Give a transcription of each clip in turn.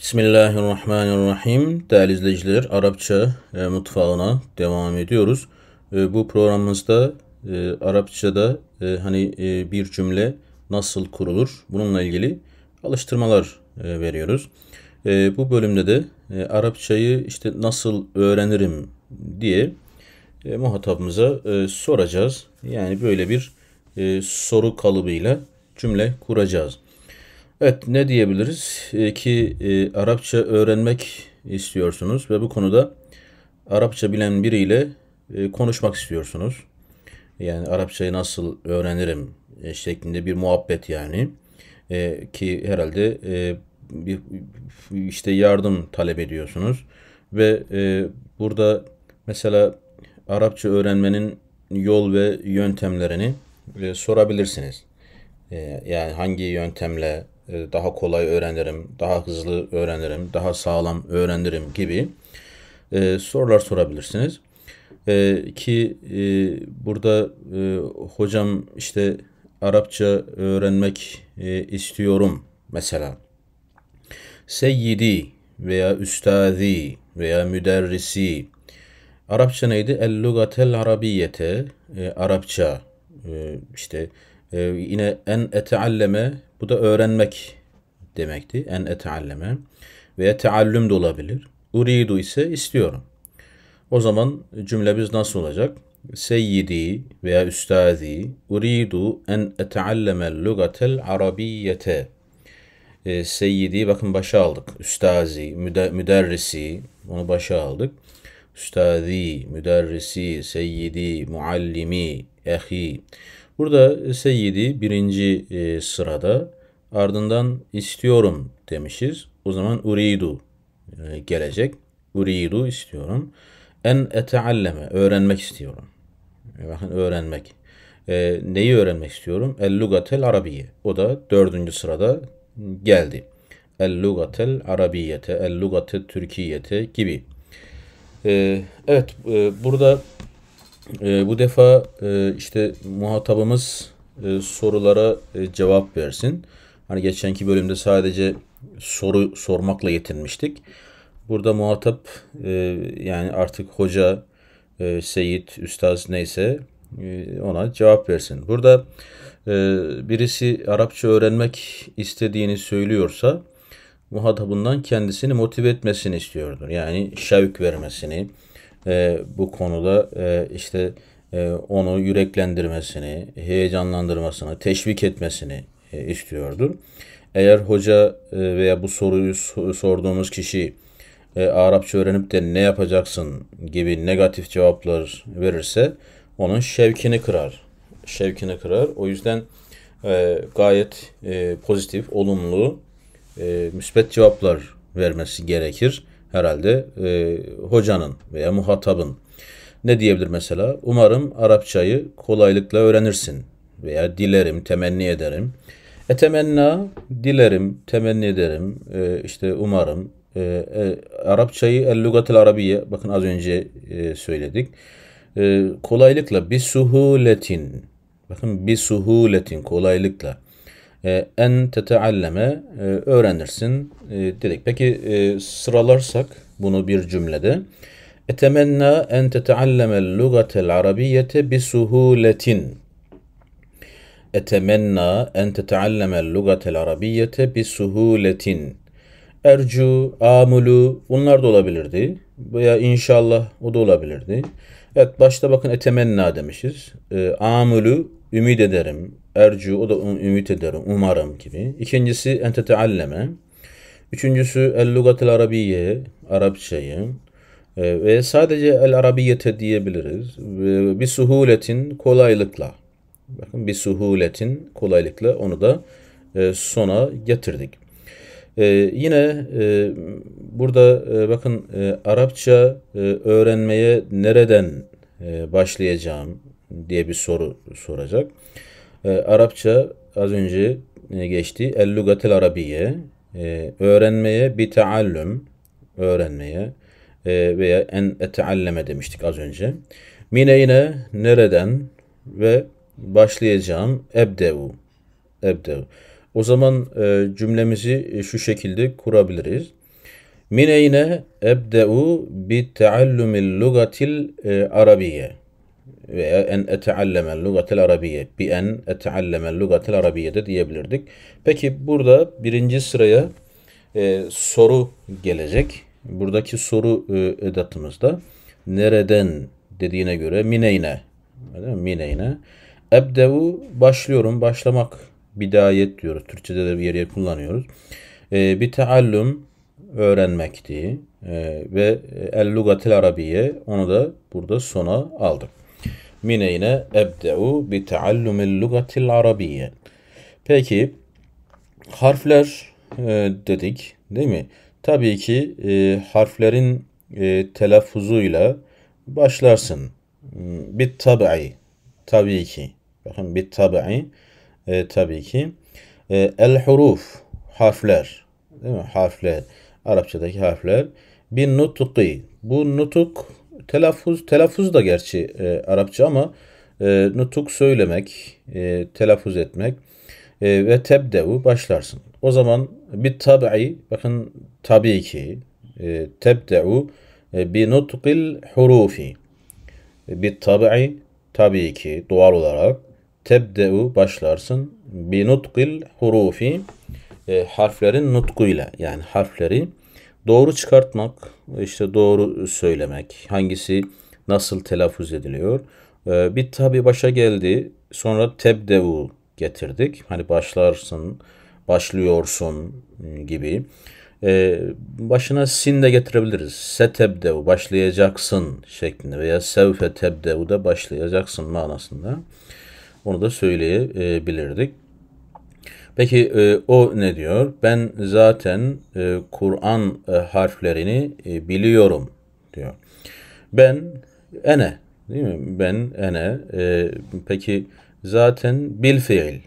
Bismillahirrahmanirrahim. Değerli izleyiciler, Arapça e, mutfağına devam ediyoruz. E, bu programımızda e, Arapçada e, hani e, bir cümle nasıl kurulur? Bununla ilgili alıştırmalar e, veriyoruz. E, bu bölümde de e, Arapçayı işte nasıl öğrenirim diye e, muhatabımıza e, soracağız. Yani böyle bir e, soru kalıbıyla cümle kuracağız. Evet ne diyebiliriz ee, ki e, Arapça öğrenmek istiyorsunuz ve bu konuda Arapça bilen biriyle e, konuşmak istiyorsunuz. Yani Arapçayı nasıl öğrenirim e, şeklinde bir muhabbet yani e, ki herhalde e, bir, işte yardım talep ediyorsunuz ve e, burada mesela Arapça öğrenmenin yol ve yöntemlerini e, sorabilirsiniz. E, yani hangi yöntemle e, daha kolay öğrenirim, daha hızlı öğrenirim, daha sağlam öğrenirim gibi e, sorular sorabilirsiniz. E, ki burada hocam işte Arapça öğrenmek istiyorum mesela. Seyyidi veya üstazi veya müderrisi. Arapça neydi? El-lugatel arabiyete. E, Arapça e, işte ee, yine en etealleme bu da öğrenmek demekti. En etealleme veya teallüm de olabilir. Uridu ise istiyorum. O zaman cümlemiz nasıl olacak? Seyyidi veya üstazi uridu en etealleme lugatel arabiyete. E, ee, seyyidi bakın başa aldık. Üstazi, müde, müderrisi onu başa aldık. Üstazi, müderrisi, seyyidi, muallimi, ehi. Burada Seyyidi birinci e, sırada ardından istiyorum demişiz. O zaman uridu e, gelecek. Uridu istiyorum. En etealleme öğrenmek istiyorum. E, bakın öğrenmek. E, neyi öğrenmek istiyorum? El lugatel arabiye. O da dördüncü sırada geldi. El lugatel arabiyete, el lugate türkiyete gibi. E, evet e, burada e, bu defa e, işte muhatabımız e, sorulara e, cevap versin. Hani geçenki bölümde sadece soru sormakla yetinmiştik. Burada muhatap e, yani artık hoca, e, seyit, üstaz neyse e, ona cevap versin. Burada e, birisi Arapça öğrenmek istediğini söylüyorsa muhatabından kendisini motive etmesini istiyordur. Yani şevk vermesini, e, bu konuda e, işte e, onu yüreklendirmesini, heyecanlandırmasını, teşvik etmesini e, istiyordur. Eğer hoca e, veya bu soruyu sorduğumuz kişi e, Arapça öğrenip de ne yapacaksın gibi negatif cevaplar verirse onun şevkini kırar. Şevkini kırar. O yüzden e, gayet e, pozitif, olumlu, e, müsbet cevaplar vermesi gerekir herhalde e, hocanın veya muhatabın ne diyebilir mesela? Umarım Arapçayı kolaylıkla öğrenirsin veya dilerim, temenni ederim. E temenna, dilerim, temenni ederim, e, işte umarım. E, e, Arapçayı el-lugatil arabiye, bakın az önce e, söyledik. E, kolaylıkla, suhuletin bakın suhuletin kolaylıkla. E, en tetealleme e, öğrenirsin e, dedik. Peki sıralarsak bunu bir cümlede. Etemenna en teteallemel lugatel arabiyete bi suhuletin. Etemenna en teteallemel lugatel arabiyete bi suhuletin. Ercu, amulu bunlar da olabilirdi. Veya inşallah o da olabilirdi. Evet başta bakın etemenna demişiz. E, amulu ümit ederim, ercu o da um, ümit ederim, umarım gibi. İkincisi en tetealleme. Üçüncüsü el lugatil arabiye, Arapçayı. Ee, ve sadece el arabiyete diyebiliriz. bir suhuletin kolaylıkla. Bakın bir suhuletin kolaylıkla onu da e, sona getirdik. Ee, yine e, burada e, bakın Arapça öğrenmeye nereden başlayacağım diye bir soru soracak. E, Arapça az önce geçti. El lugatil arabiye. E, öğrenmeye bir taallüm. Öğrenmeye e, veya en etealleme demiştik az önce. Mine yine nereden ve başlayacağım. Ebdevu. Ebdevu. O zaman e, cümlemizi şu şekilde kurabiliriz. Mine yine ebde'u bi teallumil lugatil e, arabiye en eteallemel lugatel arabiye bi en eteallemel lugatel arabiye de diyebilirdik. Peki burada birinci sıraya e, soru gelecek. Buradaki soru e, edatımızda nereden dediğine göre mineyne mineyne ebdevu başlıyorum başlamak bidayet diyoruz. Türkçede de bir yere kullanıyoruz. E, bir teallüm öğrenmek diye e, ve el lugatil arabiye onu da burada sona aldım min eyne ebde'u bi teallumil lugatil arabiyye. Peki harfler e, dedik değil mi? Tabii ki e, harflerin e, telaffuzuyla başlarsın. Hmm, bit tabi'i tabii ki. Bakın bit tabi'i e, tabii ki. E, el huruf harfler değil mi? Harfler. Arapçadaki harfler. Bin nutuki. Bu nutuk telaffuz, telaffuz da gerçi e, Arapça ama e, nutuk söylemek, e, telaffuz etmek e, ve tebdevu başlarsın. O zaman bir tabi, bakın tabii ki e, tebdevu e, bi nutkil hurufi. E, bir tabi, tabii ki doğal olarak tebdevu başlarsın bi nutkil hurufi e, harflerin nutkuyla yani harfleri Doğru çıkartmak, işte doğru söylemek, hangisi nasıl telaffuz ediliyor. Ee, bir tabi başa geldi, sonra tebdevu getirdik. Hani başlarsın, başlıyorsun gibi. Ee, başına sin de getirebiliriz. Setebdevu başlayacaksın şeklinde veya sevfe tebdevu da başlayacaksın manasında. Onu da söyleyebilirdik. Peki e, o ne diyor? Ben zaten e, Kur'an e, harflerini e, biliyorum diyor. Ben ene değil mi? Ben ene. E, peki zaten bil fiil.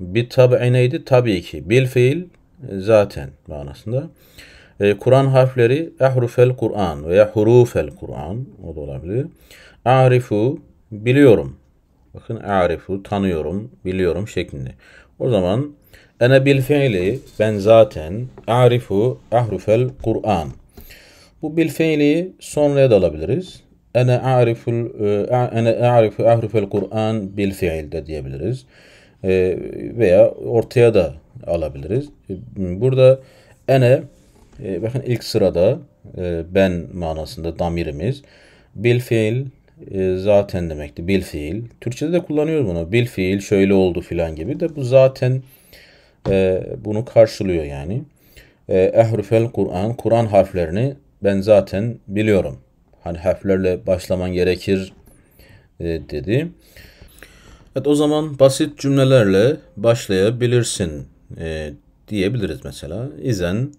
Bir tabi neydi? Tabii ki. Bil fiil e, zaten manasında. E, Kur'an harfleri ehrufel Kur'an veya hurufel Kur'an o da olabilir. Arifu biliyorum. Bakın arifu tanıyorum, biliyorum şeklinde. O zaman ene bil fiili ben zaten arifu ahrufel Kur'an. Bu bil fiili sonraya da alabiliriz. Ene ariful e, ene arifu ahrufel Kur'an bil fiil de diyebiliriz. E, veya ortaya da alabiliriz. E, burada ene e, bakın ilk sırada e, ben manasında damirimiz bil fiil e, zaten demekti. Bil fiil. Türkçede de kullanıyoruz bunu. Bil fiil şöyle oldu filan gibi de bu zaten e, bunu karşılıyor yani. E, ehrufel Kur'an, Kur'an harflerini ben zaten biliyorum. Hani harflerle başlaman gerekir e, dedi. Evet o zaman basit cümlelerle başlayabilirsin e, diyebiliriz mesela. İzen,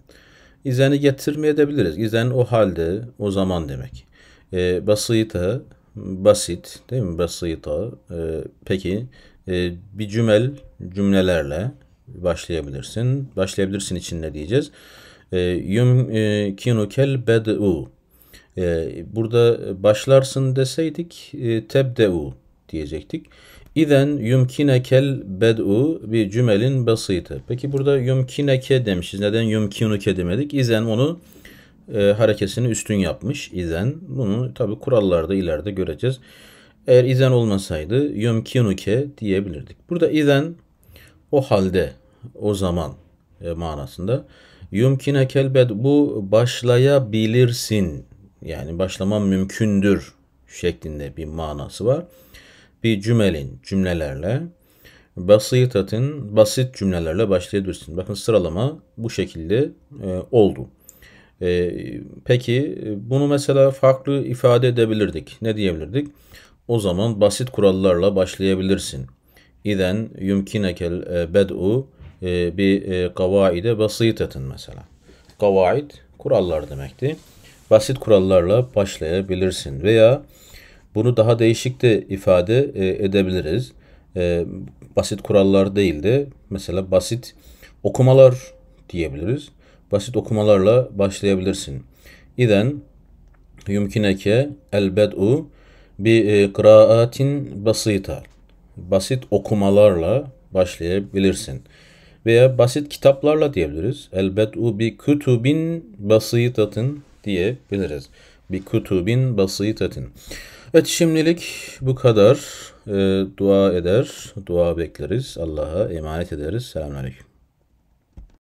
izeni getirmeye edebiliriz. İzen o halde, o zaman demek. E, basite, basit değil mi? Basita. E, ee, peki e, bir cümel cümlelerle başlayabilirsin. Başlayabilirsin içinde diyeceğiz. Ee, yum yumkinukel e, bed'u. Ee, burada başlarsın deseydik e, tebde'u diyecektik. İzen yumkinekel bed'u bir cümelin basite. Peki burada yumkineke demişiz. Neden yumkinuke demedik? İzen onu e, harekesini üstün yapmış izen. Bunu tabi kurallarda ileride göreceğiz. Eğer izen olmasaydı yumkinuke diyebilirdik. Burada izen o halde, o zaman e, manasında. Yumkinek elbet bu başlayabilirsin. Yani başlaman mümkündür şeklinde bir manası var. Bir cümelin, cümlelerle basitatin, basit cümlelerle başlayabilirsin. Bakın sıralama bu şekilde e, oldu. Ee, e, peki bunu mesela farklı ifade edebilirdik. Ne diyebilirdik? O zaman basit kurallarla başlayabilirsin. İden yumkinekel e, bed'u e, bi e, kavaide basitetin mesela. Kavaid kurallar demekti. Basit kurallarla başlayabilirsin veya bunu daha değişik de ifade edebiliriz. Basit kurallar değil de mesela basit okumalar diyebiliriz basit okumalarla başlayabilirsin. İden yumkineke el bed'u bi e, kıraatin basita. Basit okumalarla başlayabilirsin. Veya basit kitaplarla diyebiliriz. El bed'u bi kutubin basitatin diyebiliriz. Bi kutubin basitatin. Evet şimdilik bu kadar. E, dua eder, dua bekleriz. Allah'a emanet ederiz. Selamünaleyküm.